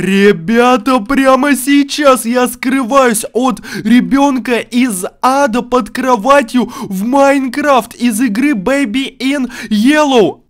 Ребята, прямо сейчас я скрываюсь от ребенка из ада под кроватью в Майнкрафт из игры Baby in Yellow.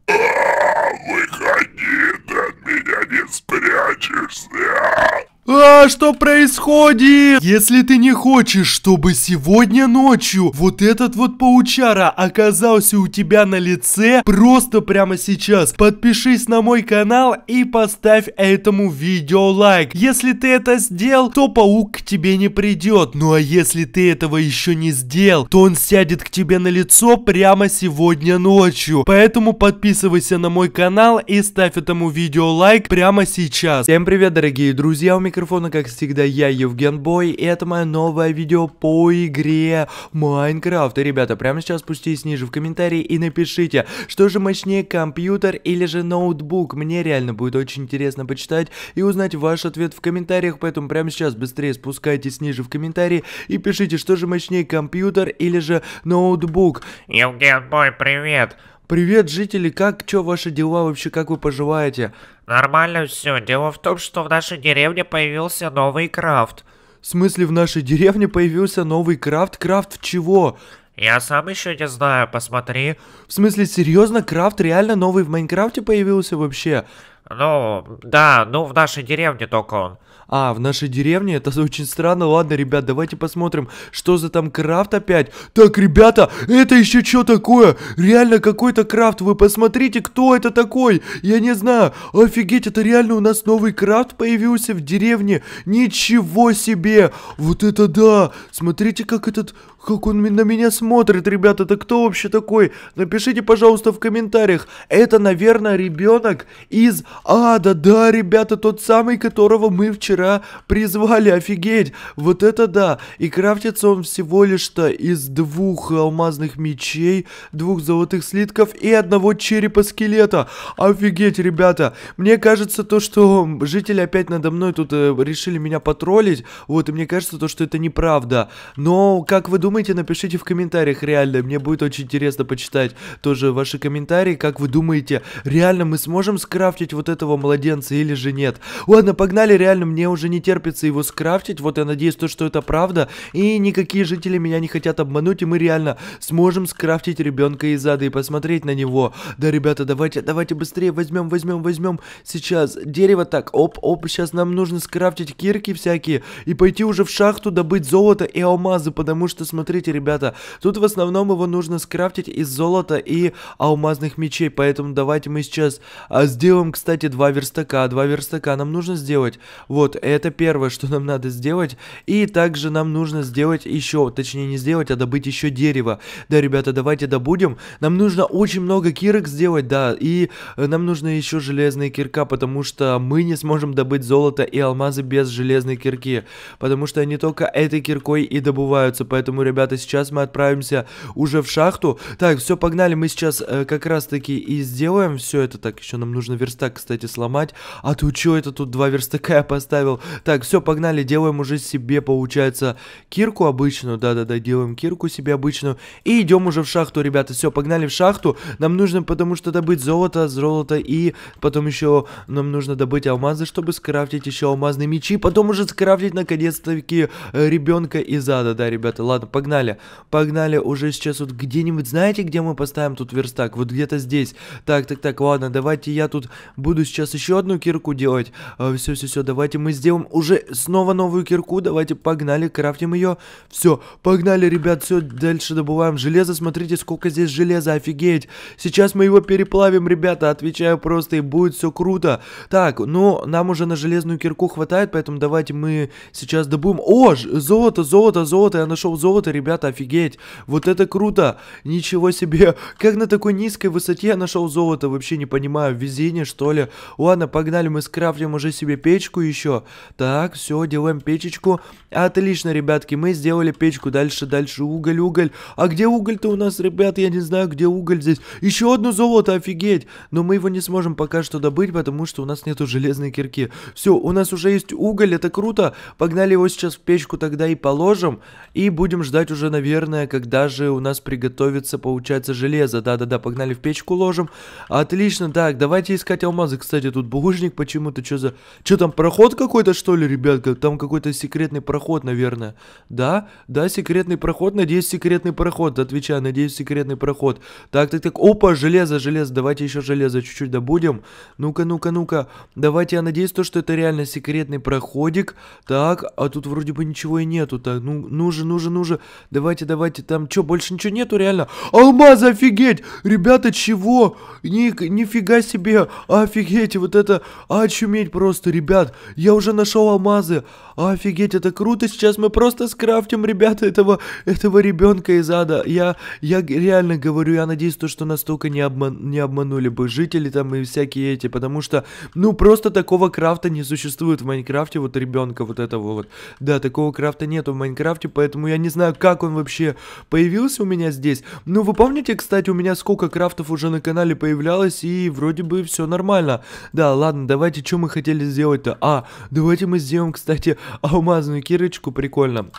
Выходи, ты от меня не спрячешься. А, что происходит? Если ты не хочешь, чтобы сегодня ночью вот этот вот паучара оказался у тебя на лице, просто прямо сейчас подпишись на мой канал и поставь этому видео лайк. Если ты это сделал, то паук к тебе не придет. Ну а если ты этого еще не сделал, то он сядет к тебе на лицо прямо сегодня ночью. Поэтому подписывайся на мой канал и ставь этому видео лайк прямо сейчас. Всем привет, дорогие друзья, у микрофона микрофона, как всегда, я, Евген Бой, и это мое новое видео по игре Майнкрафт. И, ребята, прямо сейчас спустись ниже в комментарии и напишите, что же мощнее, компьютер или же ноутбук. Мне реально будет очень интересно почитать и узнать ваш ответ в комментариях, поэтому прямо сейчас быстрее спускайтесь ниже в комментарии и пишите, что же мощнее, компьютер или же ноутбук. Евген Бой, привет! Привет, жители, как, чё ваши дела вообще, как вы поживаете? Нормально все. Дело в том, что в нашей деревне появился новый крафт. В смысле, в нашей деревне появился новый крафт? Крафт чего? Я сам еще не знаю, посмотри. В смысле, серьезно, крафт реально новый в Майнкрафте появился вообще? Ну, да, ну в нашей деревне только он. А, в нашей деревне? Это очень странно. Ладно, ребят, давайте посмотрим, что за там крафт опять. Так, ребята, это еще что такое? Реально какой-то крафт. Вы посмотрите, кто это такой? Я не знаю. Офигеть, это реально у нас новый крафт появился в деревне. Ничего себе! Вот это да! Смотрите, как этот как он на меня смотрит, ребята, это кто вообще такой? Напишите, пожалуйста, в комментариях. Это, наверное, ребенок из ада, да, ребята, тот самый, которого мы вчера призвали, офигеть. Вот это да. И крафтится он всего лишь-то из двух алмазных мечей, двух золотых слитков и одного черепа скелета. Офигеть, ребята. Мне кажется, то, что жители опять надо мной тут э, решили меня потроллить, вот, и мне кажется, то, что это неправда. Но, как вы думаете, думаете, напишите в комментариях реально. Мне будет очень интересно почитать тоже ваши комментарии. Как вы думаете, реально мы сможем скрафтить вот этого младенца или же нет? Ладно, погнали, реально, мне уже не терпится его скрафтить. Вот я надеюсь, то, что это правда. И никакие жители меня не хотят обмануть, и мы реально сможем скрафтить ребенка из ада и посмотреть на него. Да, ребята, давайте, давайте быстрее возьмем, возьмем, возьмем. Сейчас дерево так, оп, оп, сейчас нам нужно скрафтить кирки всякие и пойти уже в шахту добыть золото и алмазы, потому что, смотрите, смотрите, ребята, тут в основном его нужно скрафтить из золота и алмазных мечей, поэтому давайте мы сейчас а, сделаем, кстати, два верстака, два верстака нам нужно сделать, вот, это первое, что нам надо сделать, и также нам нужно сделать еще, точнее не сделать, а добыть еще дерево, да, ребята, давайте добудем, нам нужно очень много кирок сделать, да, и э, нам нужно еще железные кирка, потому что мы не сможем добыть золото и алмазы без железной кирки, потому что они только этой киркой и добываются, поэтому, ребята, ребята, сейчас мы отправимся уже в шахту. Так, все, погнали, мы сейчас э, как раз-таки и сделаем все это. Так, еще нам нужно верстак, кстати, сломать. А ты что это тут два верстака я поставил? Так, все, погнали, делаем уже себе, получается, кирку обычную. Да-да-да, делаем кирку себе обычную. И идем уже в шахту, ребята. Все, погнали в шахту. Нам нужно, потому что добыть золото, золото и потом еще нам нужно добыть алмазы, чтобы скрафтить еще алмазные мечи. Потом уже скрафтить наконец-таки э, ребенка из ада. Да, ребята, ладно, погнали погнали. Погнали, уже сейчас вот где-нибудь, знаете, где мы поставим тут верстак? Вот где-то здесь. Так, так, так, ладно, давайте я тут буду сейчас еще одну кирку делать. Все, а, все, все, давайте мы сделаем уже снова новую кирку. Давайте, погнали, крафтим ее. Все, погнали, ребят, все, дальше добываем железо. Смотрите, сколько здесь железа, офигеть. Сейчас мы его переплавим, ребята, отвечаю просто, и будет все круто. Так, ну, нам уже на железную кирку хватает, поэтому давайте мы сейчас добудем... О, золото, золото, золото, я нашел золото, круто, ребята, офигеть. Вот это круто. Ничего себе. Как на такой низкой высоте я нашел золото, вообще не понимаю. Везение, что ли? Ладно, погнали, мы скрафтим уже себе печку еще. Так, все, делаем печечку. Отлично, ребятки, мы сделали печку. Дальше, дальше, уголь, уголь. А где уголь-то у нас, ребят? Я не знаю, где уголь здесь. Еще одно золото, офигеть. Но мы его не сможем пока что добыть, потому что у нас нету железной кирки. Все, у нас уже есть уголь, это круто. Погнали его сейчас в печку тогда и положим. И будем ждать ждать уже, наверное, когда же у нас приготовится, получается, железо. Да-да-да, погнали в печку ложим. Отлично, так, давайте искать алмазы. Кстати, тут булыжник почему-то, что за... Что там, проход какой-то, что ли, ребятка? Там какой-то секретный проход, наверное. Да? Да, секретный проход, надеюсь, секретный проход. Отвечаю, надеюсь, секретный проход. Так, так, так, опа, железо, железо, давайте еще железо чуть-чуть добудем. Ну-ка, ну-ка, ну-ка. Давайте, я надеюсь, то, что это реально секретный проходик. Так, а тут вроде бы ничего и нету. Так, ну, ну же, ну же, ну же давайте, давайте, там что, больше ничего нету реально? алмазы офигеть! Ребята, чего? Ни, нифига себе! Офигеть, вот это, очуметь просто, ребят! Я уже нашел алмазы! Офигеть, это круто! Сейчас мы просто скрафтим, ребята, этого, этого ребенка из ада. Я, я реально говорю, я надеюсь, то, что настолько не, обман, не обманули бы жители там и всякие эти, потому что, ну, просто такого крафта не существует в Майнкрафте, вот ребенка вот этого вот. Да, такого крафта нету в Майнкрафте, поэтому я не знаю, как он вообще появился у меня здесь. Ну, вы помните, кстати, у меня сколько крафтов уже на канале появлялось, и вроде бы все нормально. Да, ладно, давайте, что мы хотели сделать-то? А, давайте мы сделаем, кстати, алмазную кирочку, прикольно.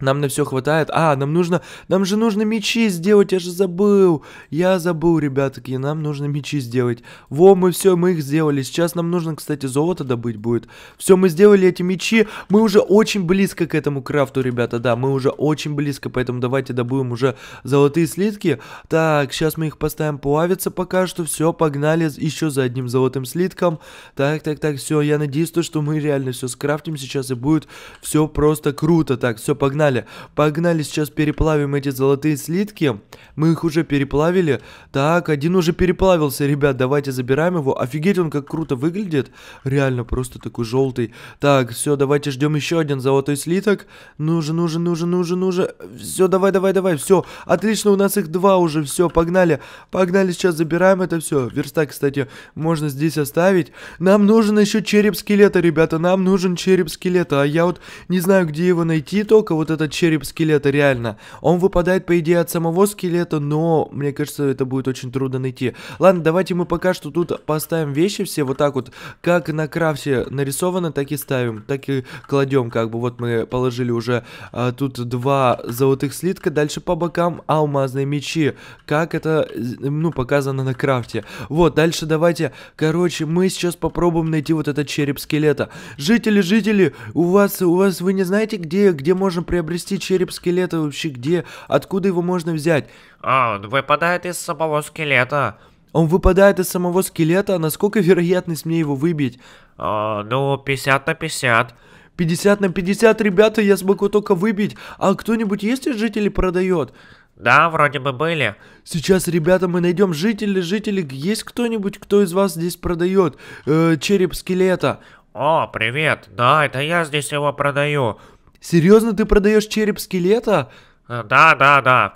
Нам на все хватает. А, нам нужно... Нам же нужно мечи сделать, я же забыл. Я забыл, ребятки, нам нужно мечи сделать. Во, мы все, мы их сделали. Сейчас нам нужно, кстати, золото добыть будет. Все, мы сделали эти мечи. Мы уже очень близко к этому крафту, ребята, да. Мы уже очень близко, поэтому давайте добудем уже золотые слитки. Так, сейчас мы их поставим плавиться пока что. Все, погнали еще за одним золотым слитком. Так, так, так, все. Я надеюсь, то, что мы реально все скрафтим сейчас и будет все просто круто. Так, все, погнали погнали. Погнали, сейчас переплавим эти золотые слитки. Мы их уже переплавили. Так, один уже переплавился, ребят, давайте забираем его. Офигеть, он как круто выглядит. Реально, просто такой желтый. Так, все, давайте ждем еще один золотой слиток. Нужен, нужен, нужен, нужен, нужен. Все, давай, давай, давай, все. Отлично, у нас их два уже, все, погнали. Погнали, сейчас забираем это все. Верстак, кстати, можно здесь оставить. Нам нужен еще череп скелета, ребята, нам нужен череп скелета. А я вот не знаю, где его найти, только вот это этот череп скелета, реально. Он выпадает, по идее, от самого скелета, но мне кажется, это будет очень трудно найти. Ладно, давайте мы пока что тут поставим вещи все вот так вот, как на крафте нарисовано, так и ставим, так и кладем, как бы. Вот мы положили уже а, тут два золотых слитка, дальше по бокам алмазные мечи, как это, ну, показано на крафте. Вот, дальше давайте, короче, мы сейчас попробуем найти вот этот череп скелета. Жители, жители, у вас, у вас, вы не знаете, где, где можно приобрести обрести череп скелета вообще где? Откуда его можно взять? А, он выпадает из самого скелета. Он выпадает из самого скелета, насколько вероятность мне его выбить? А, ну, 50 на 50. 50 на 50, ребята, я смогу только выбить. А кто-нибудь есть из жителей продает? Да, вроде бы были. Сейчас, ребята, мы найдем жителей, жителей. Есть кто-нибудь, кто из вас здесь продает э, череп скелета? О, привет. Да, это я здесь его продаю. Серьезно, ты продаешь череп скелета? Э, да, да, да.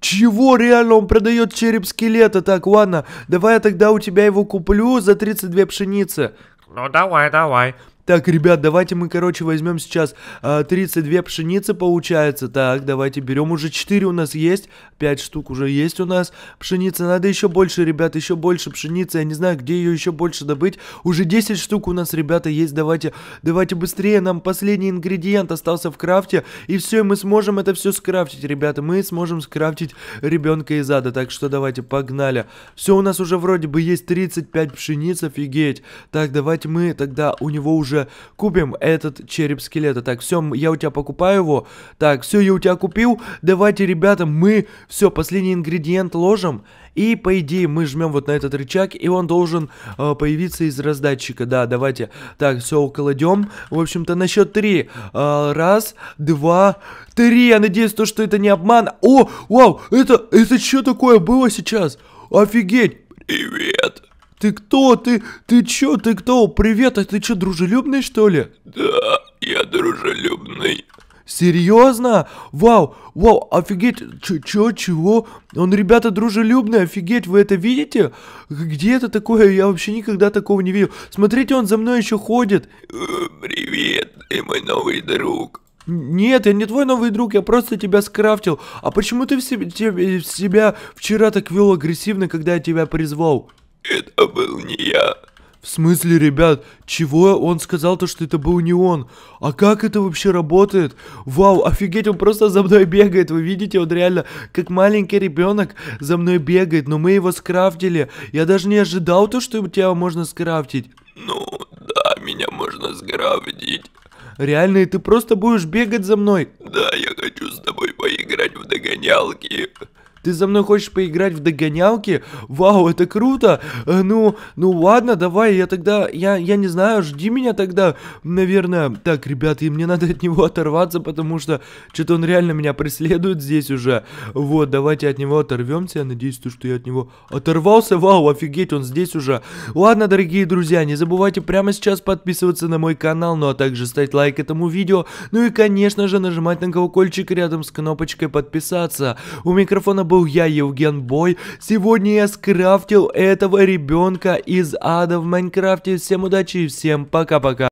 Чего реально он продает череп скелета? Так, ладно, давай я тогда у тебя его куплю за 32 пшеницы. Ну давай, давай. Так, ребят, давайте мы, короче, возьмем сейчас э, а, 32 пшеницы, получается. Так, давайте берем. Уже 4 у нас есть. 5 штук уже есть у нас. Пшеница. Надо еще больше, ребят, еще больше пшеницы. Я не знаю, где ее еще больше добыть. Уже 10 штук у нас, ребята, есть. Давайте, давайте быстрее. Нам последний ингредиент остался в крафте. И все, мы сможем это все скрафтить, ребята. Мы сможем скрафтить ребенка из ада. Так что давайте, погнали. Все, у нас уже вроде бы есть 35 пшениц, офигеть. Так, давайте мы тогда у него уже уже купим этот череп скелета. Так, все, я у тебя покупаю его. Так, все, я у тебя купил. Давайте, ребята, мы все, последний ингредиент ложим. И по идее мы жмем вот на этот рычаг, и он должен э, появиться из раздатчика. Да, давайте. Так, все, кладем. В общем-то, на счет три. Э, раз, два, три. Я надеюсь, то, что это не обман. О, вау, это, это что такое было сейчас? Офигеть. Привет. Ты кто? Ты, ты чё? Ты кто? Привет, а ты чё, дружелюбный, что ли? Да, я дружелюбный. Серьезно? Вау, вау, офигеть, чё, чё, чего? Он, ребята, дружелюбный, офигеть, вы это видите? Где это такое? Я вообще никогда такого не видел. Смотрите, он за мной еще ходит. Привет, ты мой новый друг. Нет, я не твой новый друг, я просто тебя скрафтил. А почему ты в себе, в себя вчера так вел агрессивно, когда я тебя призвал? Это был не я. В смысле, ребят, чего он сказал то, что это был не он? А как это вообще работает? Вау, офигеть, он просто за мной бегает, вы видите, он реально как маленький ребенок за мной бегает, но мы его скрафтили. Я даже не ожидал то, что тебя можно скрафтить. Ну, да, меня можно скрафтить. Реально, и ты просто будешь бегать за мной? Да, я хочу с тобой поиграть в догонялки. Ты за мной хочешь поиграть в догонялки? Вау, это круто! Э, ну, ну ладно, давай, я тогда, я, я не знаю, жди меня тогда, наверное. Так, ребята, и мне надо от него оторваться, потому что что-то он реально меня преследует здесь уже. Вот, давайте от него оторвемся. Я надеюсь, то, что я от него оторвался. Вау, офигеть, он здесь уже. Ладно, дорогие друзья, не забывайте прямо сейчас подписываться на мой канал, ну а также ставить лайк этому видео. Ну и, конечно же, нажимать на колокольчик рядом с кнопочкой подписаться. У микрофона был был я, Евген Бой. Сегодня я скрафтил этого ребенка из ада в Майнкрафте. Всем удачи и всем пока-пока.